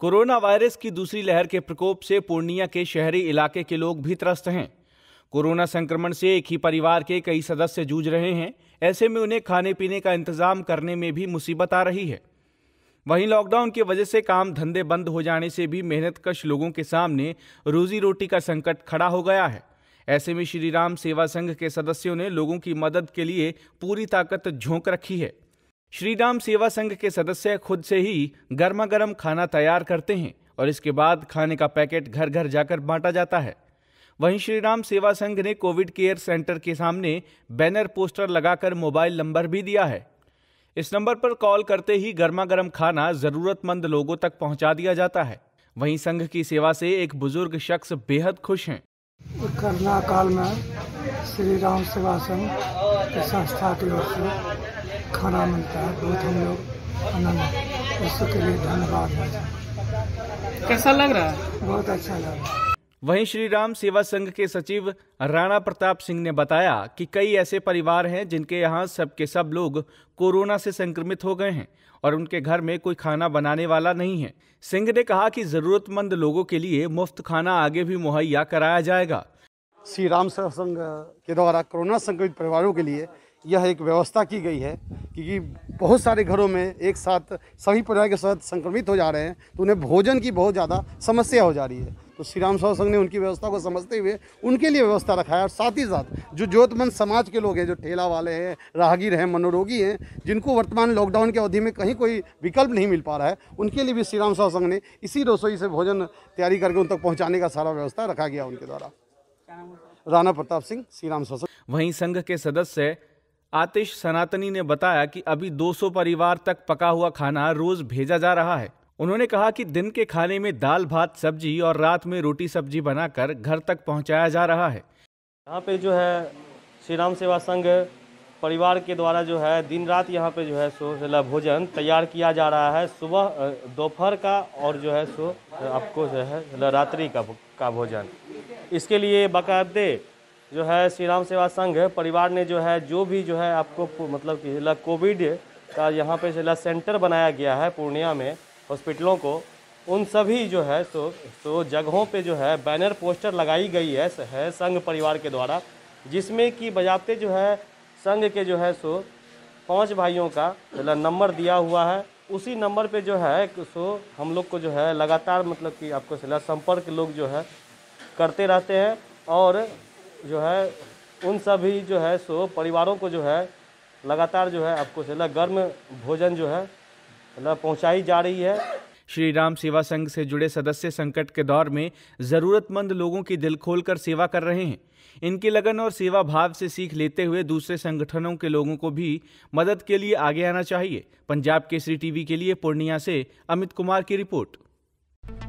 corona virus की दूसरी लहर के प्रकोप से पूर्णिया के शहरी इलाके के लोग भी त्रस्त हैं कोरोना संक्रमण से एक ही परिवार के कई सदस्य जूझ रहे हैं ऐसे में उन्हें खाने पीने का इंतजाम करने में भी मुसीबत आ रही है वहीं लॉकडाउन की वजह से काम धंधे बंद हो जाने से भी मेहनत कश लोगों के सामने रोजी रोटी का संकट खड़ा हो गया है ऐसे में श्रीराम सेवा संघ के सदस्यों ने लोगों की मदद के लिए पूरी ताकत झोंक रखी है श्रीराम सेवा संघ के सदस्य खुद से ही गर्मा गर्म खाना तैयार करते हैं और इसके बाद खाने का पैकेट घर घर जाकर बांटा जाता है वहीं श्रीराम सेवा संघ ने कोविड केयर सेंटर के सामने बैनर पोस्टर लगाकर मोबाइल नंबर भी दिया है इस नंबर पर कॉल करते ही गर्मा गर्म खाना जरूरतमंद लोगों तक पहुंचा दिया जाता है वहीं संघ की सेवा से एक बुजुर्ग शख्स बेहद खुश हैं कोरोना काल में श्री राम सेवा संघ के संस्था की ओर से खाना मिलता है बहुत हम लोग आनंद उसके लिए धन्यवाद कैसा लग रहा है बहुत अच्छा लग रहा है वहीं श्री राम सेवा संघ के सचिव राणा प्रताप सिंह ने बताया कि कई ऐसे परिवार हैं जिनके यहाँ सबके सब लोग कोरोना से संक्रमित हो गए हैं और उनके घर में कोई खाना बनाने वाला नहीं है सिंह ने कहा कि ज़रूरतमंद लोगों के लिए मुफ्त खाना आगे भी मुहैया कराया जाएगा श्री राम सेवा संघ के द्वारा कोरोना संक्रमित परिवारों के लिए यह एक व्यवस्था की गई है क्योंकि बहुत सारे घरों में एक साथ सभी परिवार के साथ संक्रमित हो जा रहे हैं तो उन्हें भोजन की बहुत ज़्यादा समस्या हो जा रही है तो श्री राम सेवा संघ ने उनकी व्यवस्था को समझते हुए उनके लिए व्यवस्था रखा है और साथ ही साथ जो जोतमंद समाज के लोग हैं जो ठेला वाले हैं राहगीर हैं मनोरोगी हैं जिनको वर्तमान लॉकडाउन की अवधि में कहीं कोई विकल्प नहीं मिल पा रहा है उनके लिए भी श्री राम सेवा संघ ने इसी रसोई से भोजन तैयारी करके उन तक पहुँचाने का सारा व्यवस्था रखा गया उनके द्वारा राणा प्रताप सिंह श्री राम शासक वहीं संघ के सदस्य आतिश सनातनी ने बताया कि अभी 200 परिवार तक पका हुआ खाना रोज भेजा जा रहा है उन्होंने कहा कि दिन के खाने में दाल भात सब्जी और रात में रोटी सब्जी बनाकर घर तक पहुंचाया जा रहा है यहाँ पे जो है श्री राम सेवा संघ परिवार के द्वारा जो है दिन रात यहाँ पे जो है सो भोजन तैयार किया जा रहा है सुबह दोपहर का और जो है सो आपको जो है रात्रि का का भोजन इसके लिए बाकायदे जो है श्री राम सेवा संघ परिवार ने जो है जो भी जो है आपको मतलब कि कोविड का यहाँ पे जिला सेंटर बनाया गया है पूर्णिया में हॉस्पिटलों को उन सभी जो है सो तो जगहों पे जो है बैनर पोस्टर लगाई गई है, है संघ परिवार के द्वारा जिसमें कि बजाते जो है संघ के जो है सो पांच भाइयों का नंबर दिया हुआ है उसी नंबर पे जो है सो हम लोग को जो है लगातार मतलब कि आपको संपर्क लोग जो है करते रहते हैं और जो है उन सभी जो है सो परिवारों को जो है लगातार जो है आपको गर्म भोजन जो है पहुँचाई जा रही है श्री राम सेवा संघ से जुड़े सदस्य संकट के दौर में ज़रूरतमंद लोगों की दिल खोलकर सेवा कर रहे हैं इनकी लगन और सेवा भाव से सीख लेते हुए दूसरे संगठनों के लोगों को भी मदद के लिए आगे आना चाहिए पंजाब केसरी टीवी के लिए पूर्णिया से अमित कुमार की रिपोर्ट